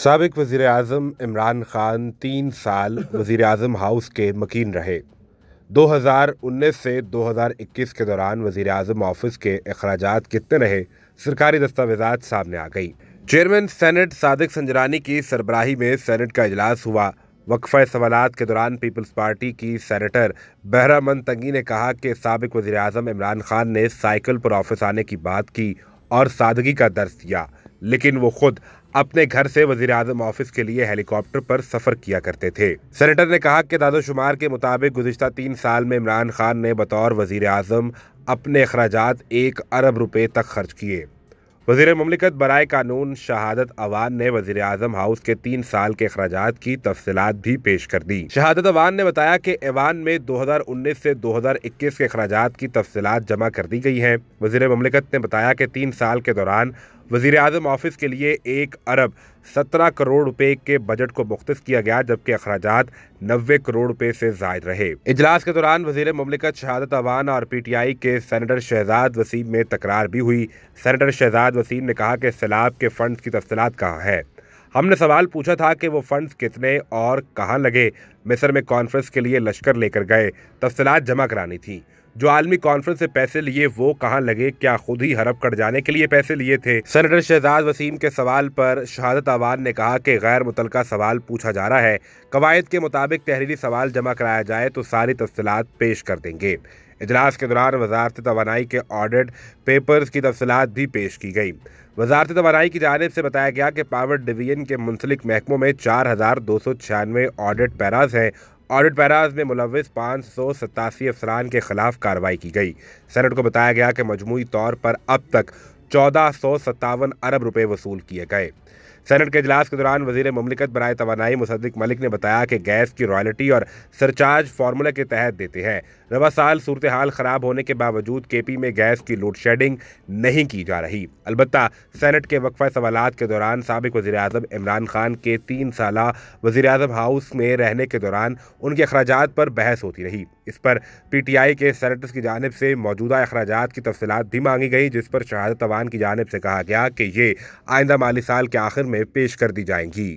सबक वज़ी अजम इमरान ख़ान तीन साल वज़ी अजम हाउस के मकिन रहे 2019 से 2021 के दौरान वज़ी अजम ऑफिस के अखराज कितने रहे सरकारी दस्तावेजा सामने आ गई चेयरमैन सैनट सदक संजरानी की सरबराही में सैनट का अजलास हुआ वक्फ़ सवाल के दौरान पीपल्स पार्टी की सैनटर बहरा मन तंगी ने कहा कि सबक वज़ी अजम इमरान ख़ान ने साइकिल पर ऑफिस आने की बात की और सादगी का दर्ज दिया लेकिन वो खुद अपने घर से वजीर आजम ऑफिस के लिए हेलीकॉप्टर पर सफर किया करते थे सेनेटर ने कहा कि दादोशुमार के मुताबिक गुजशत तीन साल में इमरान खान ने बतौर वजीर आजम अपने अखराज एक अरब रुपये तक खर्च किए वजीर ममलिकत बरए कानून शहादत अवान ने वजीर अजम हाउस के तीन साल के अखराज की तफसलत भी पेश कर दी शहादत अवान ने बताया कि ऐवान में 2019 से 2021 के अखराज की तफसलत जमा कर दी गई हैं वजीर ममलिकत ने बताया कि तीन साल के दौरान वजीर अजम ऑफिस के लिए एक अरब सत्रह करोड़ रुपए के बजट को मुख्त किया गया जबकि अखराज नब्बे करोड़ रुपए से जायद रहे इजलास के दौरान वजीर ममलिकत शहादत अवान और पी टी आई के सैनिटर शहजाद वसीम में तकरार भी हुई सैनिटर शहजाद वसीम ने कहा कि सैलाब के फंड की तफसलत कहाँ है हमने सवाल पूछा था कि वो फंड्स कितने और कहाँ लगे मिस्र में कॉन्फ्रेंस के लिए लश्कर लेकर गए तफसलत जमा करानी थी जो आलमी कॉन्फ्रेंस से पैसे लिए वो कहाँ लगे क्या खुद ही हड़प कर जाने के लिए पैसे लिए थे सेनेटर शहजाद वसीम के सवाल पर शहादत आवाज ने कहा कि गैर मुतलका सवाल पूछा जा रहा है कवायद के मुताबिक तहरीरी सवाल जमा कराया जाए तो सारी तफसलत पेश कर देंगे इजलास के दौरान वजारत तोानाई के ऑडिट पेपर्स की तफसलत भी पेश की गई वजारत तोानाई की जानब से बताया गया कि पावर डिवीजन के मुंसलिक महकमों में चार हज़ार दो सौ छियानवे ऑडिट पैराज हैं ऑडिट पैराज में मुलविस पाँच सौ सतासी अफसरान के खिलाफ कार्रवाई की गई सैनट को बताया गया कि मजमू तौर पर अब तक चौदह सौ सत्तावन अरब रुपये वसूल किए गए सैनट के अजलास के दौरान वजीर ममलिकत बरए तोानाई मुसदक मलिक ने बताया कि गैस की रॉयल्टी और सरचार्ज फार्मूला के तहत देते हैं रवा साल सूरत हाल ख़राब होने के बावजूद के पी में गैस की लोड शेडिंग नहीं की जा रही अलबत् सैनट के वक्फा सवाल के दौरान सबक वजी अजम इमरान खान के तीन साल वजी अजम हाउस में रहने के दौरान उनके अखराज पर बहस होती रही इस पर पीटीआई के सेनेटर्स की जानब से मौजूदा अखराज की तफसी भी मांगी गई जिस पर शहादत अवान की जानब से कहा गया कि ये आइंदा माली साल के आखिर में पेश कर दी जाएंगी